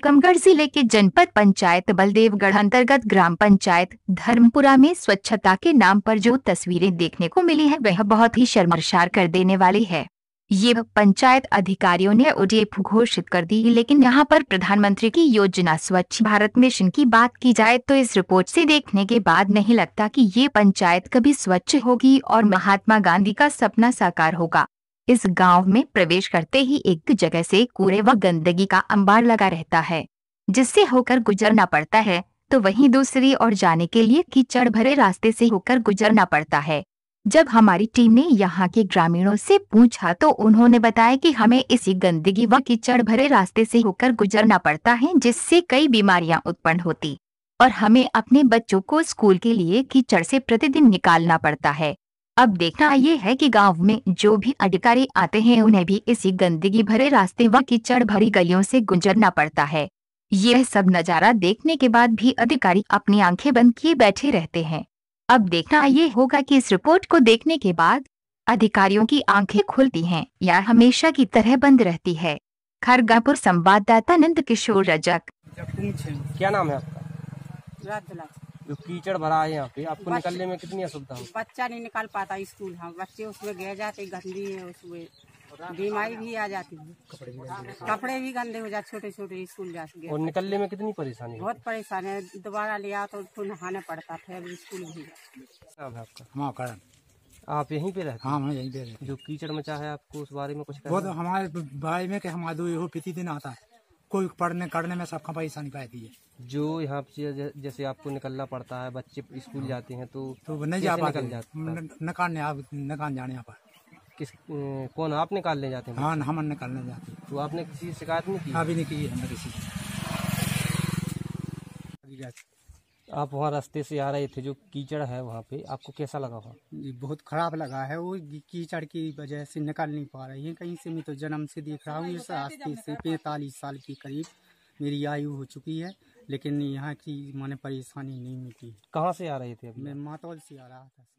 टीकमगढ़ जिले के जनपद पंचायत बलदेवगढ़ अंतर्गत ग्राम पंचायत धर्मपुरा में स्वच्छता के नाम पर जो तस्वीरें देखने को मिली है वह बहुत ही शर्मशार कर देने वाली है ये पंचायत अधिकारियों ने ओडीएफ घोषित कर दी लेकिन यहाँ पर प्रधानमंत्री की योजना स्वच्छ भारत मिशन की बात की जाए तो इस रिपोर्ट से देखने के बाद नहीं लगता कि ये पंचायत कभी स्वच्छ होगी और महात्मा गांधी का सपना साकार होगा इस गांव में प्रवेश करते ही एक जगह से कूड़े व गंदगी का अंबार लगा रहता है जिससे होकर गुजरना पड़ता है तो वहीं दूसरी ओर जाने के लिए कीचड़ भरे रास्ते से होकर गुजरना पड़ता है जब हमारी टीम ने यहाँ के ग्रामीणों से पूछा तो उन्होंने बताया कि हमें इसी गंदगी व कीचड़ भरे रास्ते से होकर गुजरना पड़ता है जिससे कई बीमारियां उत्पन्न होती और हमें अपने बच्चों को स्कूल के लिए कीचड़ से प्रतिदिन निकालना पड़ता है अब देखना ये है कि गांव में जो भी अधिकारी आते हैं उन्हें भी इसी गंदगी भरे रास्ते व कीचड़ भरी गलियों से गुजरना पड़ता है यह सब नज़ारा देखने के बाद भी अधिकारी अपनी आंखें बंद किए बैठे रहते हैं अब देखना ये होगा कि इस रिपोर्ट को देखने के बाद अधिकारियों की आंखें खुलती हैं या हमेशा की तरह बंद रहती है खरगापुर संवाददाता नंद किशोर रजक क्या नाम है आपका जो कीचड़ भरा है यहाँ पे आपको निकलने में कितनी असुविधा बच्चा नहीं निकल पाता स्कूल हाँ बच्चे उसमें गए जाते गंदी है उसमें बीमारी भी आ जाती है कपड़े भी गंदे हो जाते छोटे छोटे स्कूल जाते और निकलने में कितनी परेशानी बहुत परेशानी है दोबारा लिया तो उसको नहाना पड़ता फिर स्कूल भी आपका हाँ, आप यहीं पे रहते हाँ यहीं पे रहते जो कीचड़ मचा है आपको उस बारे में कुछ बहुत तो हमारे बारे में हमारे दो यो पीती दिन आता है कोई पढ़ने करने में सबका परेशानी पाती है जो यहाँ से जैसे आपको निकलना पड़ता है बच्चे स्कूल हाँ। जाते हैं तो, तो नहीं जा पाते निकालने आप निकाल जाने यहाँ पर किस कौन आप निकालने जाते हैं हाँ हम निकालने जाते हैं तो आपने किसी शिकायत नहीं की अभी नहीं की है हमने किसी आप वहाँ रास्ते से आ रहे थे जो कीचड़ है वहाँ पे आपको कैसा लगा वहाँ बहुत खराब लगा है वो कीचड़ की वजह से निकल नहीं पा रही है कहीं से मैं तो जन्म से देख रहा हूँ इस रास्ते से पैंतालीस साल के करीब मेरी आयु हो चुकी है लेकिन यहाँ की मैंने परेशानी नहीं मिटी कहाँ से आ रहे थे अभी मैं मातौल से आ रहा था